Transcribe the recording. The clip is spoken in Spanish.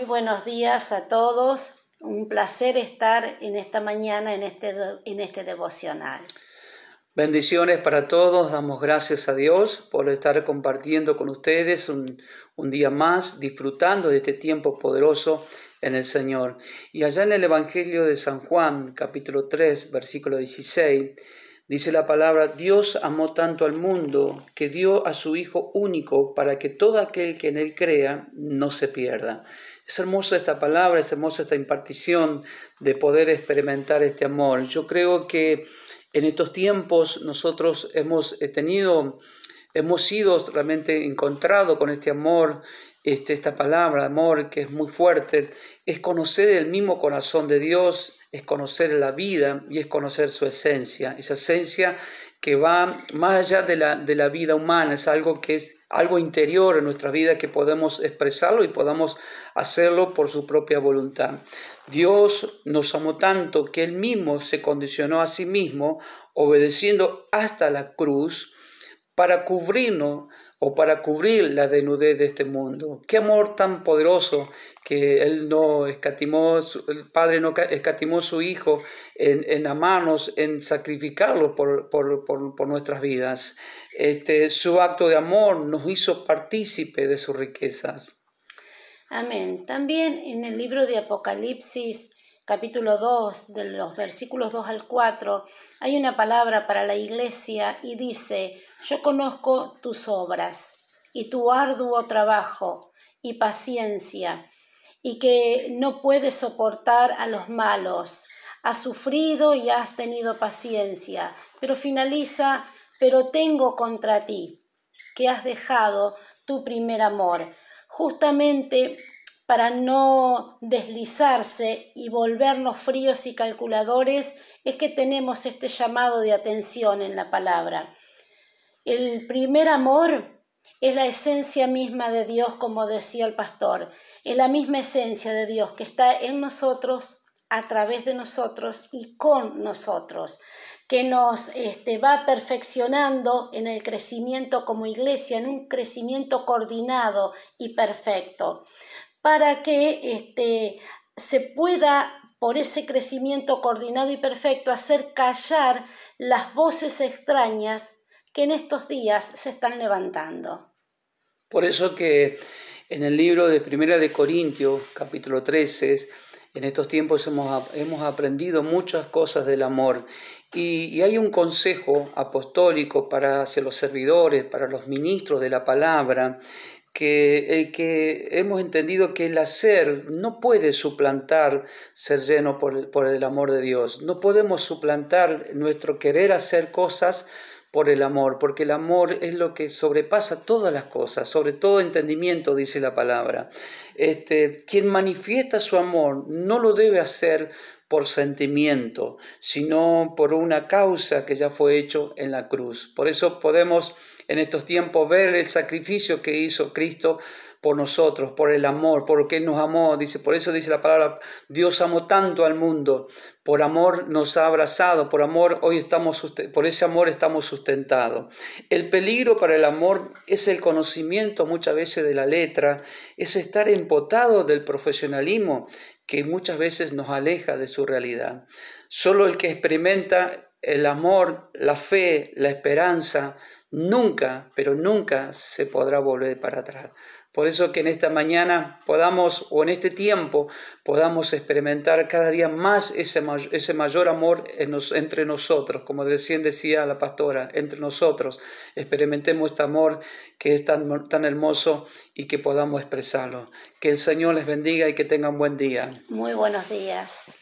Muy buenos días a todos. Un placer estar en esta mañana en este, en este devocional. Bendiciones para todos. Damos gracias a Dios por estar compartiendo con ustedes un, un día más, disfrutando de este tiempo poderoso en el Señor. Y allá en el Evangelio de San Juan, capítulo 3, versículo 16. Dice la palabra, Dios amó tanto al mundo que dio a su Hijo único para que todo aquel que en Él crea no se pierda. Es hermosa esta palabra, es hermosa esta impartición de poder experimentar este amor. Yo creo que en estos tiempos nosotros hemos eh, tenido, hemos sido realmente encontrados con este amor, este, esta palabra, amor, que es muy fuerte, es conocer el mismo corazón de Dios es conocer la vida y es conocer su esencia, esa esencia que va más allá de la, de la vida humana, es algo que es algo interior en nuestra vida que podemos expresarlo y podamos hacerlo por su propia voluntad. Dios nos amó tanto que Él mismo se condicionó a sí mismo obedeciendo hasta la cruz para cubrirnos o para cubrir la desnudez de este mundo. Qué amor tan poderoso que Él no escatimó, el Padre no escatimó su Hijo en, en amarnos, en sacrificarlo por, nuestras vidas. Este, su acto de amor nos hizo partícipe de sus riquezas. Amén. También en el libro de Apocalipsis capítulo 2, de los versículos 2 al 4, hay una palabra para la iglesia y dice, yo conozco tus obras y tu arduo trabajo y paciencia, y que no puedes soportar a los malos. Has sufrido y has tenido paciencia, pero finaliza, pero tengo contra ti, que has dejado tu primer amor, justamente para no deslizarse y volvernos fríos y calculadores, es que tenemos este llamado de atención en la palabra. El primer amor es la esencia misma de Dios, como decía el pastor, es la misma esencia de Dios que está en nosotros, a través de nosotros y con nosotros, que nos este, va perfeccionando en el crecimiento como iglesia, en un crecimiento coordinado y perfecto, para que este, se pueda por ese crecimiento coordinado y perfecto, hacer callar las voces extrañas que en estos días se están levantando. Por eso que en el libro de Primera de Corintios, capítulo 13, en estos tiempos hemos, aprendido muchas cosas del amor y, hay un consejo apostólico para hacia los servidores, para los ministros de la palabra, que el que hemos entendido que el hacer no puede suplantar ser lleno por el amor de Dios. No podemos suplantar nuestro querer hacer cosas por el amor, porque el amor es lo que sobrepasa todas las cosas, sobre todo entendimiento, dice la palabra. Este, quien manifiesta su amor no lo debe hacer por sentimiento, sino por una causa que ya fue hecho en la cruz. Por eso podemos en estos tiempos ver el sacrificio que hizo Cristo por nosotros, por el amor, porque nos amó. Dice, por eso dice la palabra, Dios amó tanto al mundo, por amor nos ha abrazado, por amor hoy estamos, por ese amor estamos sustentados. El peligro para el amor es el conocimiento muchas veces de la letra, es estar empotado del profesionalismo que muchas veces nos aleja de su realidad. Solo el que experimenta el amor, la fe, la esperanza, nunca, pero nunca se podrá volver para atrás. Por eso que en esta mañana podamos, o en este tiempo, podamos experimentar cada día más ese, mayor amor entre nosotros, como recién decía la pastora, entre nosotros. Experimentemos este amor que es tan, tan hermoso y que podamos expresarlo. Que el Señor les bendiga y que tengan buen día. Muy buenos días.